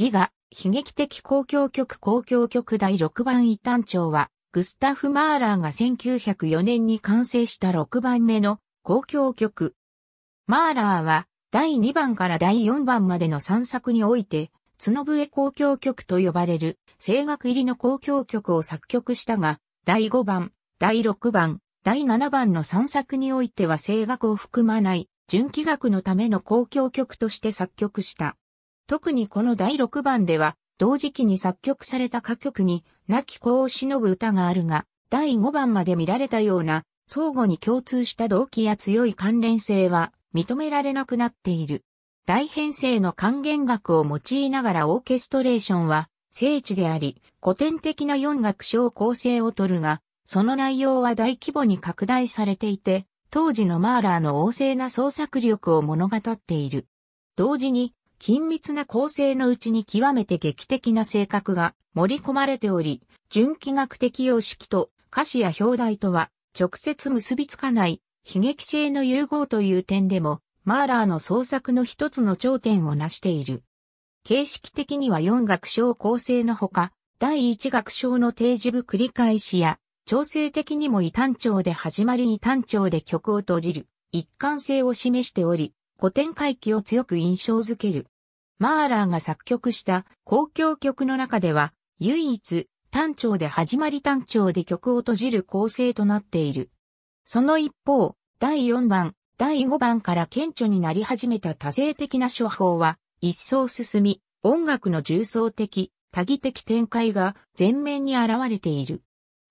ギガ、悲劇的交響曲交響曲第6番一端調は、グスタフ・マーラーが1904年に完成した6番目の交響曲。マーラーは、第2番から第4番までの3作において、角笛交響曲と呼ばれる、声楽入りの交響曲を作曲したが、第5番、第6番、第7番の3作においては声楽を含まない、純気楽のための交響曲として作曲した。特にこの第6番では、同時期に作曲された歌曲に、亡き子を忍ぶ歌があるが、第5番まで見られたような、相互に共通した動機や強い関連性は認められなくなっている。大編成の還元楽を用いながらオーケストレーションは聖地であり、古典的な四楽章構成をとるが、その内容は大規模に拡大されていて、当時のマーラーの旺盛な創作力を物語っている。同時に、緊密な構成のうちに極めて劇的な性格が盛り込まれており、純気学的様式と歌詞や表題とは直接結びつかない悲劇性の融合という点でも、マーラーの創作の一つの頂点を成している。形式的には4楽章構成のほか、第1楽章の定時部繰り返しや、調整的にも異端調で始まり異端調で曲を閉じる、一貫性を示しており、古典回帰を強く印象づける。マーラーが作曲した公共曲の中では、唯一、単調で始まり単調で曲を閉じる構成となっている。その一方、第4番、第5番から顕著になり始めた多性的な処方は、一層進み、音楽の重層的、多義的展開が前面に現れている。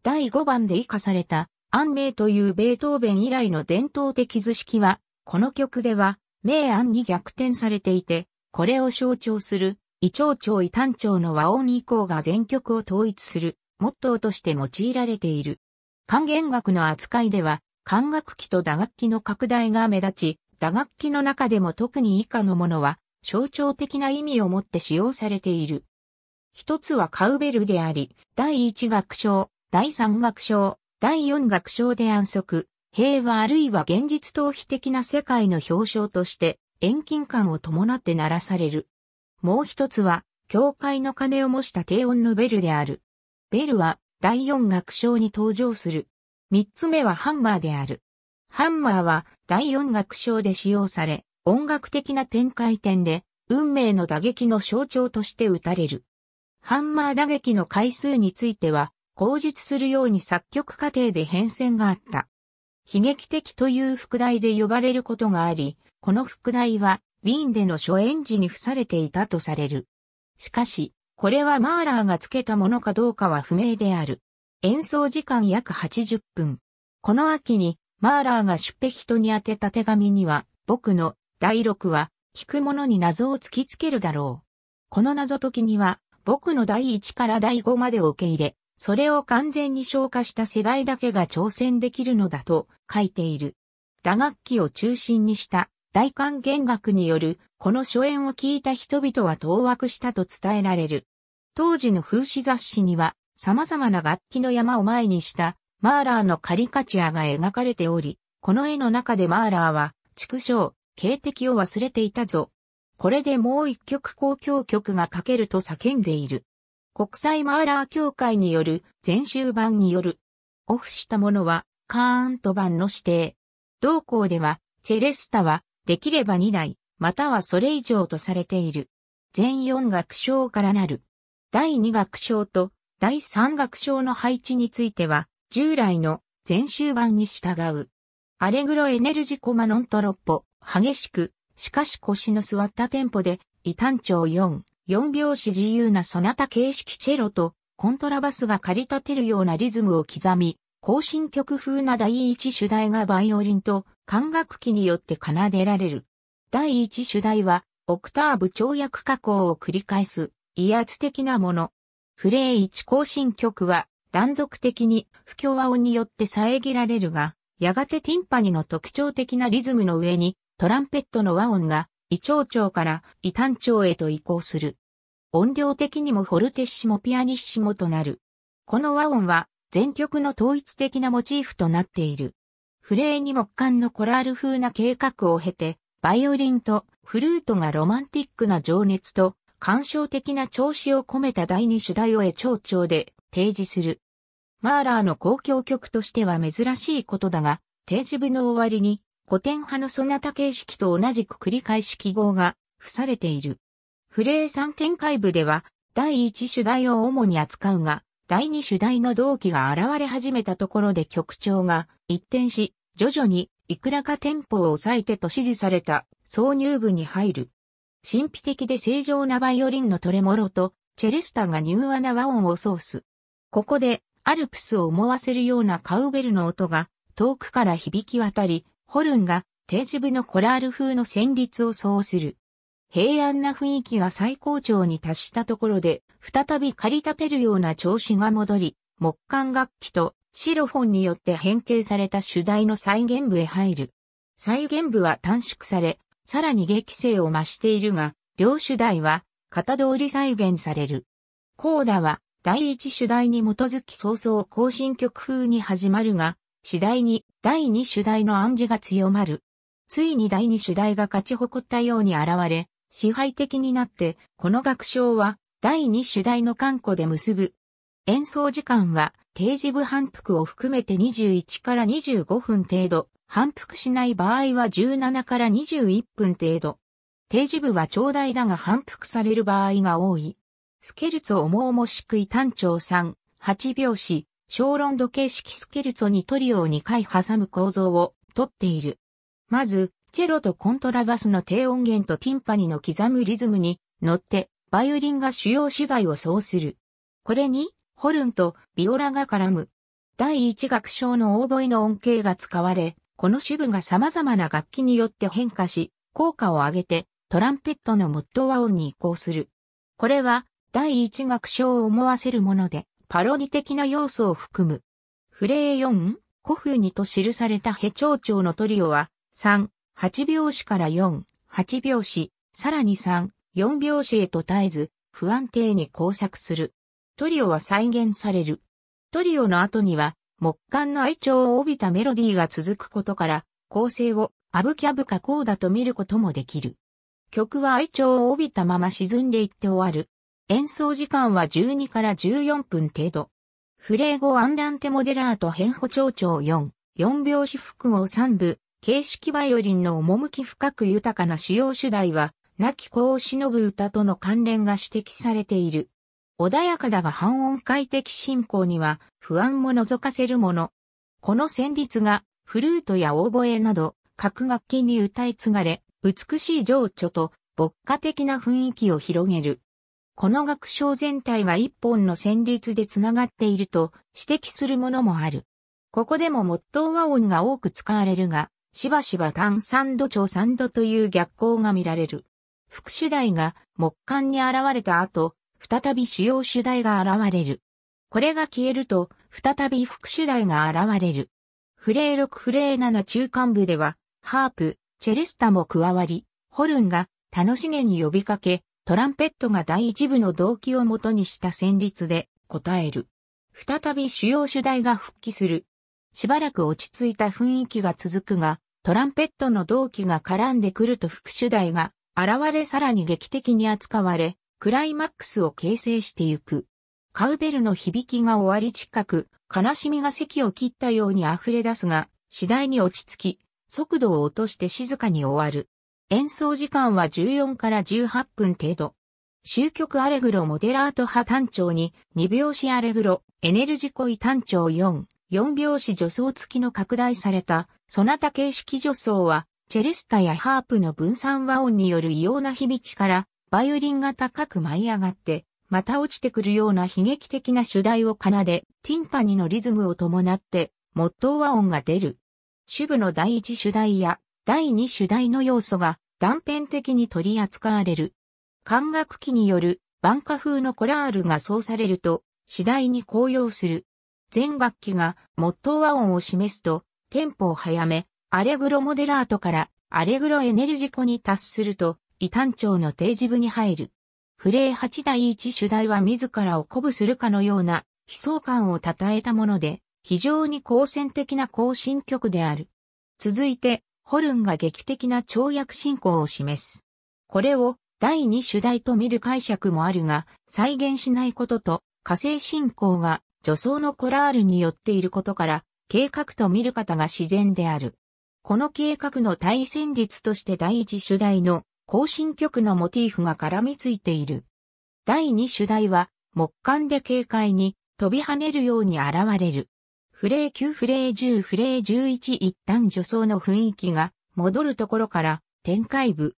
第5番で生かされた、安明というベートーベン以来の伝統的図式は、この曲では、明暗に逆転されていて、これを象徴する、異長長異単長の和音以降が全曲を統一する、モットーとして用いられている。管弦楽の扱いでは、管楽器と打楽器の拡大が目立ち、打楽器の中でも特に以下のものは、象徴的な意味を持って使用されている。一つはカウベルであり、第一楽章、第三楽章、第四楽章で安息、平和あるいは現実逃避的な世界の表彰として、遠近感を伴って鳴らされる。もう一つは、教会の鐘を模した低音のベルである。ベルは、第四楽章に登場する。三つ目はハンマーである。ハンマーは、第四楽章で使用され、音楽的な展開点で、運命の打撃の象徴として打たれる。ハンマー打撃の回数については、口述するように作曲過程で変遷があった。悲劇的という副題で呼ばれることがあり、この副題は、ウィーンでの初演時に付されていたとされる。しかし、これはマーラーが付けたものかどうかは不明である。演奏時間約80分。この秋に、マーラーが出壁人に宛てた手紙には、僕の第6話、聞く者に謎を突きつけるだろう。この謎解きには、僕の第1から第5までを受け入れ、それを完全に消化した世代だけが挑戦できるのだと書いている。打楽器を中心にした大観弦楽によるこの初演を聞いた人々は当惑したと伝えられる。当時の風刺雑誌には様々な楽器の山を前にしたマーラーのカリカチュアが描かれており、この絵の中でマーラーは畜生、警笛を忘れていたぞ。これでもう一曲公共曲が書けると叫んでいる。国際マーラー協会による全集版による。オフしたものはカーント版の指定。同校ではチェレスタはできれば2台、またはそれ以上とされている。全4学章からなる。第2学章と第3学章の配置については、従来の全集版に従う。アレグロエネルジコマノントロッポ、激しく、しかし腰の座ったテンポで、異端長4、4拍子自由なそなた形式チェロと、コントラバスが駆り立てるようなリズムを刻み、行進曲風な第一主題がバイオリンと、管楽器によって奏でられる。第一主題は、オクターブ跳躍加工を繰り返す、威圧的なもの。フレー1行進曲は、断続的に不協和音によって遮られるが、やがてティンパニの特徴的なリズムの上に、トランペットの和音が、胃腸腸から胃単腸へと移行する。音量的にもフォルテッシモピアニッシモとなる。この和音は、全曲の統一的なモチーフとなっている。フレーに木管のコラール風な計画を経て、バイオリンとフルートがロマンティックな情熱と感傷的な調子を込めた第二主題を絵長調で提示する。マーラーの公共曲としては珍しいことだが、提示部の終わりに古典派のソナタ形式と同じく繰り返し記号が付されている。フレー3展開部では第一主題を主に扱うが、第二主題の同期が現れ始めたところで局長が一転し、徐々にいくらかテンポを抑えてと指示された挿入部に入る。神秘的で正常なバイオリンのトレモロと、チェレスタが柔和な和音をソース。ここで、アルプスを思わせるようなカウベルの音が、遠くから響き渡り、ホルンが、定時部のコラール風の旋律を奏する。平安な雰囲気が最高潮に達したところで、再び駆り立てるような調子が戻り、木管楽器とシロフォンによって変形された主題の再現部へ入る。再現部は短縮され、さらに激性を増しているが、両主題は型通り再現される。コーダは第一主題に基づき早々更新曲風に始まるが、次第に第二主題の暗示が強まる。ついに第二主題が勝ち誇ったように現れ、支配的になって、この学章は第2主題の観光で結ぶ。演奏時間は定時部反復を含めて21から25分程度、反復しない場合は17から21分程度。定時部は長大だが反復される場合が多い。スケルツを重々しくい単調3、8拍子、小論度形式スケルツをにトリオを2回挟む構造をとっている。まず、チェロとコントラバスの低音源とティンパニの刻むリズムに乗って、バイオリンが主要主題を奏する。これに、ホルンとビオラが絡む。第一楽章のオーボエの音形が使われ、この主部が様々な楽器によって変化し、効果を上げて、トランペットのモッド和音に移行する。これは、第一楽章を思わせるもので、パロディ的な要素を含む。フレー4、古風にと記されたヘ長調のトリオは、3、8拍子から4、8拍子、さらに3、4拍子へと絶えず、不安定に交錯する。トリオは再現される。トリオの後には、木管の愛鳥を帯びたメロディーが続くことから、構成をアブキャブ加工だと見ることもできる。曲は愛鳥を帯びたまま沈んでいって終わる。演奏時間は12から14分程度。フレーゴアンダンテモデラート変歩長調4、4拍子複合3部、形式バイオリンの趣深く豊かな主要主題は、亡き子を忍ぶ歌との関連が指摘されている。穏やかだが半音階的進行には不安も覗かせるもの。この旋律がフルートやオーボエなど各楽器に歌い継がれ、美しい情緒と牧歌的な雰囲気を広げる。この楽章全体が一本の旋律でつながっていると指摘するものもある。ここでもモットー和音が多く使われるが、しばしば単三度長三度という逆行が見られる。副主題が木管に現れた後、再び主要主題が現れる。これが消えると、再び副主題が現れる。フレー6フレー7中間部では、ハープ、チェレスタも加わり、ホルンが楽しげに呼びかけ、トランペットが第一部の動機を元にした旋律で答える。再び主要主題が復帰する。しばらく落ち着いた雰囲気が続くが、トランペットの同期が絡んでくると副主題が現れさらに劇的に扱われ、クライマックスを形成してゆく。カウベルの響きが終わり近く、悲しみが席を切ったように溢れ出すが、次第に落ち着き、速度を落として静かに終わる。演奏時間は14から18分程度。終局アレグロモデラート派単調に、2拍子アレグロ、エネルジコイ単調4。4拍子助走付きの拡大された、そなた形式助走は、チェレスタやハープの分散和音による異様な響きから、バイオリンが高く舞い上がって、また落ちてくるような悲劇的な主題を奏で、ティンパニのリズムを伴って、モットー和音が出る。主部の第一主題や第二主題の要素が断片的に取り扱われる。管楽器によるンカ風のコラールがそうされると、次第に高揚する。全楽器がモットー和音を示すと、テンポを早め、アレグロモデラートからアレグロエネルジコに達すると、異端調の定時部に入る。フレー8第1主題は自らを鼓舞するかのような悲壮感を称えたもので、非常に好戦的な行進曲である。続いて、ホルンが劇的な跳躍進行を示す。これを第2主題と見る解釈もあるが、再現しないことと、火星進行が女装のコラールによっていることから、計画と見る方が自然である。この計画の対戦率として第一主題の行進曲のモチーフが絡みついている。第二主題は、木管で軽快に飛び跳ねるように現れる。フレー9フレー10フレー11一旦女装の雰囲気が戻るところから展開部。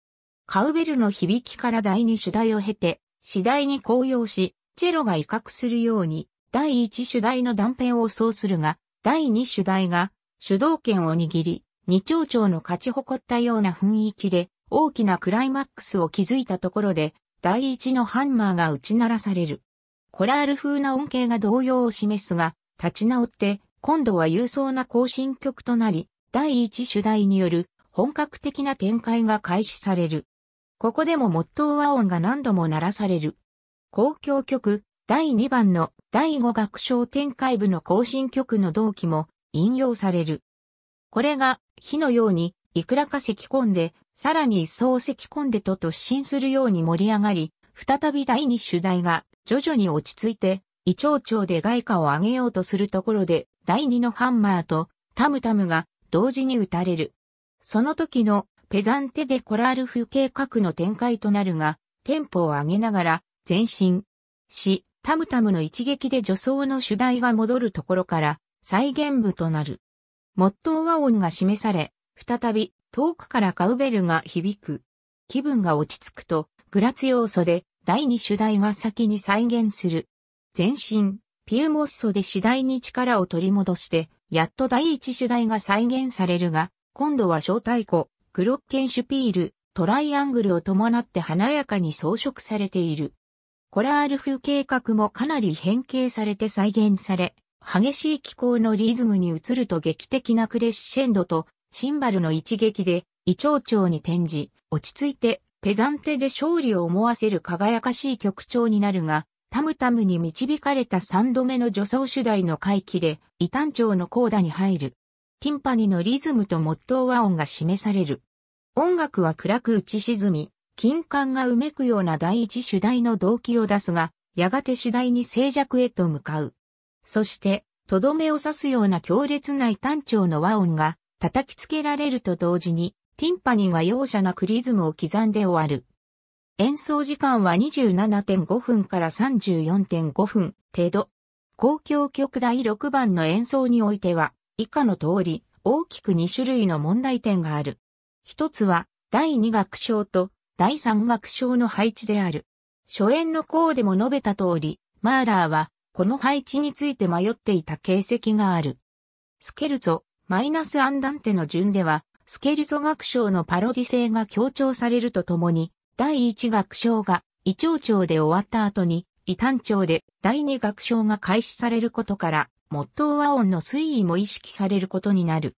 カウベルの響きから第二主題を経て、次第に紅葉し、チェロが威嚇するように第一主題の断片をそうするが、第二主題が主導権を握り、二丁長の勝ち誇ったような雰囲気で大きなクライマックスを築いたところで、第一のハンマーが打ち鳴らされる。コラール風な音形が動揺を示すが、立ち直って、今度は勇壮な行進曲となり、第一主題による本格的な展開が開始される。ここでもモットー和音が何度も鳴らされる。公共曲第2番の第五楽章展開部の行進曲の同期も引用される。これが火のようにいくらか咳込んで、さらに一層咳込んでと突進するように盛り上がり、再び第二主題が徐々に落ち着いて、胃腸腸で外貨を上げようとするところで、第二のハンマーとタムタムが同時に打たれる。その時のペザンテでコラール風計画の展開となるが、テンポを上げながら前進し、タムタムの一撃で女装の主題が戻るところから再現部となる。モットー和音が示され、再び遠くからカウベルが響く。気分が落ち着くと、グラツ要素で第二主題が先に再現する。全身、ピューモッソで次第に力を取り戻して、やっと第一主題が再現されるが、今度は小太鼓、クロッケンシュピール、トライアングルを伴って華やかに装飾されている。コラール風計画もかなり変形されて再現され、激しい気候のリズムに移ると劇的なクレッシェンドとシンバルの一撃で、異長腸に転じ、落ち着いてペザンテで勝利を思わせる輝かしい曲調になるが、タムタムに導かれた3度目の助走主題の回帰で、異端調のコーダに入る。ティンパニのリズムとモットー和音が示される。音楽は暗く打ち沈み、金管がうめくような第一主題の動機を出すが、やがて主題に静寂へと向かう。そして、とどめを刺すような強烈な単調の和音が叩きつけられると同時に、ティンパニが容赦なくリズムを刻んで終わる。演奏時間は27.5分から34.5分程度。公共曲第6番の演奏においては、以下の通り、大きく2種類の問題点がある。一つは、第2楽章と第三楽章の配置である。初演の項でも述べた通り、マーラーは、この配置について迷っていた形跡がある。スケルツォ、マイナスアンダンテの順では、スケルツォ楽章のパロディ性が強調されるとともに、第一楽章が、異長調で終わった後に、異単調で第二楽章が開始されることから、モットー和音の推移も意識されることになる。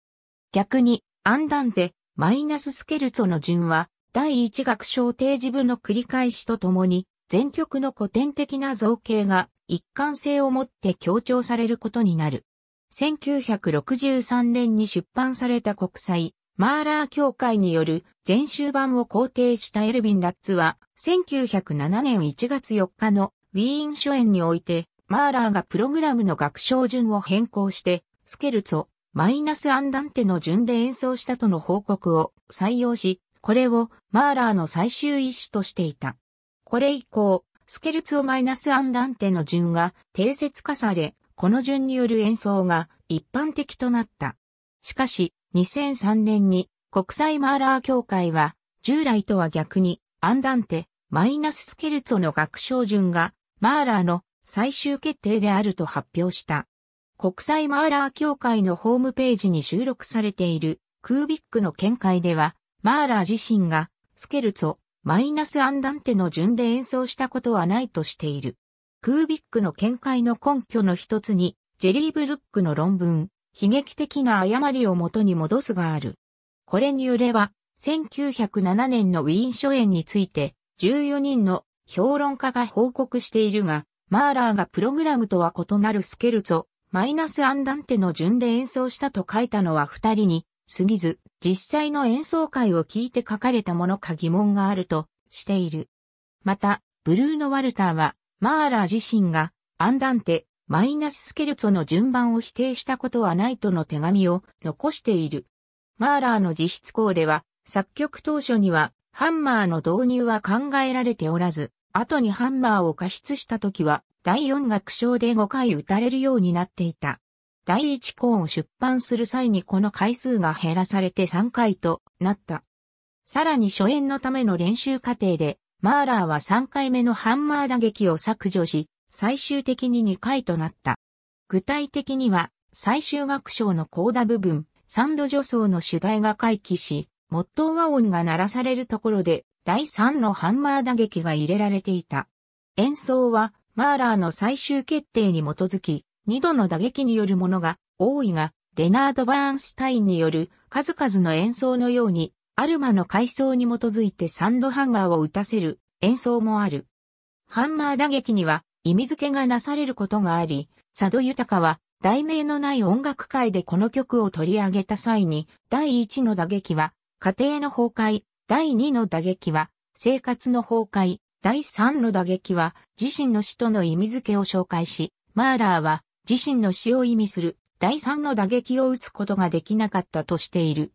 逆に、アンダンテ、マイナススケルツォの順は、第一楽章提示部の繰り返しとともに、全曲の古典的な造形が一貫性を持って強調されることになる。1963年に出版された国際マーラー協会による全集版を肯定したエルヴィン・ラッツは、1907年1月4日のウィーン初演において、マーラーがプログラムの楽章順を変更して、スケルツォ、マイナスアンダンテの順で演奏したとの報告を採用し、これをマーラーの最終意思としていた。これ以降、スケルツをマイナスアンダンテの順が定説化され、この順による演奏が一般的となった。しかし、2003年に国際マーラー協会は、従来とは逆に、アンダンテ、マイナススケルツォの学章順が、マーラーの最終決定であると発表した。国際マーラー協会のホームページに収録されている、クービックの見解では、マーラー自身が、スケルツォ、マイナスアンダンテの順で演奏したことはないとしている。クービックの見解の根拠の一つに、ジェリー・ブルックの論文、悲劇的な誤りを元に戻すがある。これによれば、1907年のウィーン初演について、14人の評論家が報告しているが、マーラーがプログラムとは異なるスケルツォ、マイナスアンダンテの順で演奏したと書いたのは2人に過ぎず、実際の演奏会を聞いて書かれたものか疑問があるとしている。また、ブルーノ・ワルターは、マーラー自身が、アンダンテ、マイナススケルツォの順番を否定したことはないとの手紙を残している。マーラーの自筆校では、作曲当初には、ハンマーの導入は考えられておらず、後にハンマーを過失した時は、第4楽章で5回打たれるようになっていた。第1項を出版する際にこの回数が減らされて3回となった。さらに初演のための練習過程で、マーラーは3回目のハンマー打撃を削除し、最終的に2回となった。具体的には、最終楽章のコーダ部分、サンド助走の主題が回帰し、モットー和音が鳴らされるところで、第3のハンマー打撃が入れられていた。演奏は、マーラーの最終決定に基づき、2度の打撃によるものが多いが、レナード・バーンスタインによる数々の演奏のように、アルマの階層に基づいてサンドハンマーを打たせる演奏もある。ハンマー打撃には意味付けがなされることがあり、佐渡豊は題名のない音楽界でこの曲を取り上げた際に、第1の打撃は家庭の崩壊、第2の打撃は生活の崩壊、第3の打撃は自身の死との意味付けを紹介し、マーラーは自身の死を意味する第三の打撃を打つことができなかったとしている。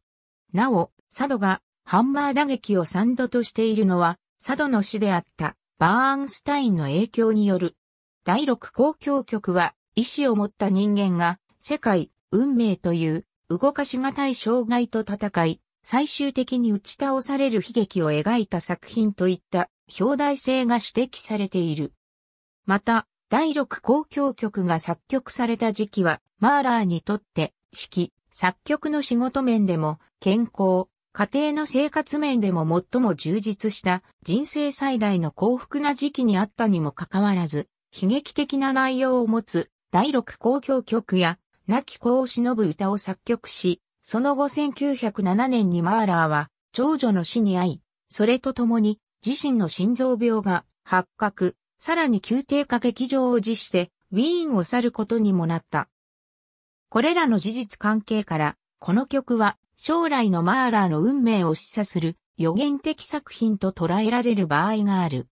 なお、佐渡がハンマー打撃を3度としているのは、佐渡の死であったバーンスタインの影響による。第6公共局は、意志を持った人間が、世界、運命という、動かしがたい障害と戦い、最終的に打ち倒される悲劇を描いた作品といった、表題性が指摘されている。また、第六交響曲が作曲された時期は、マーラーにとって、式、作曲の仕事面でも、健康、家庭の生活面でも最も充実した人生最大の幸福な時期にあったにもかかわらず、悲劇的な内容を持つ第六交響曲や亡き子を忍ぶ歌を作曲し、その後1907年にマーラーは長女の死に遭い、それとともに自身の心臓病が発覚、さらに宮廷歌劇場を辞して、ウィーンを去ることにもなった。これらの事実関係から、この曲は将来のマーラーの運命を示唆する予言的作品と捉えられる場合がある。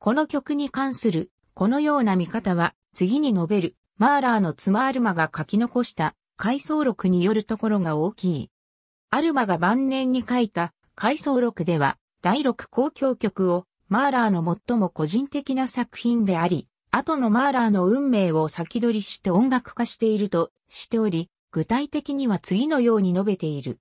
この曲に関するこのような見方は次に述べるマーラーの妻アルマが書き残した回想録によるところが大きい。アルマが晩年に書いた回想録では第6交響曲をマーラーの最も個人的な作品であり、後のマーラーの運命を先取りして音楽化しているとしており、具体的には次のように述べている。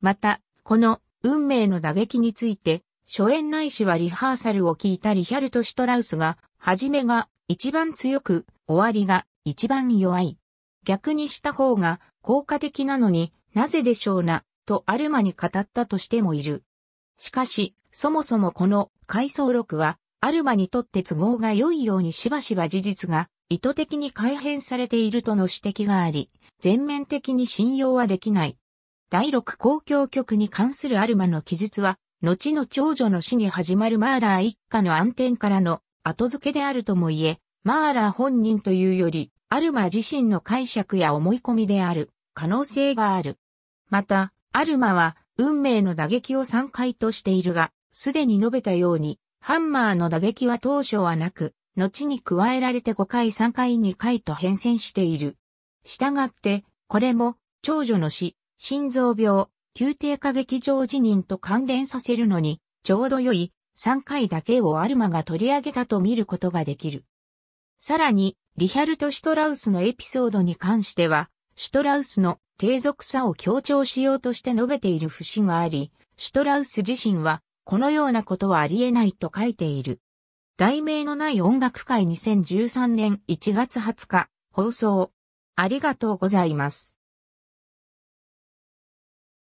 また、この運命の打撃について、初演ないしはリハーサルを聞いたリヒャルト・シトラウスが、初めが一番強く、終わりが一番弱い。逆にした方が効果的なのになぜでしょうな、とアルマに語ったとしてもいる。しかし、そもそもこの回想録は、アルマにとって都合が良いようにしばしば事実が意図的に改変されているとの指摘があり、全面的に信用はできない。第六公共局に関するアルマの記述は、後の長女の死に始まるマーラー一家の暗転からの後付けであるとも言え、マーラー本人というより、アルマ自身の解釈や思い込みである可能性がある。また、アルマは運命の打撃を3回としているが、すでに述べたように、ハンマーの打撃は当初はなく、後に加えられて5回3回2回と変遷している。従って、これも、長女の死、心臓病、宮廷過激常辞任と関連させるのに、ちょうど良い3回だけをアルマが取り上げたと見ることができる。さらに、リヒャルト・シトラウスのエピソードに関しては、シュトラウスの低俗さを強調しようとして述べている節があり、シュトラウス自身は、このようなことはありえないと書いている。題名のない音楽会2013年1月20日、放送。ありがとうございます。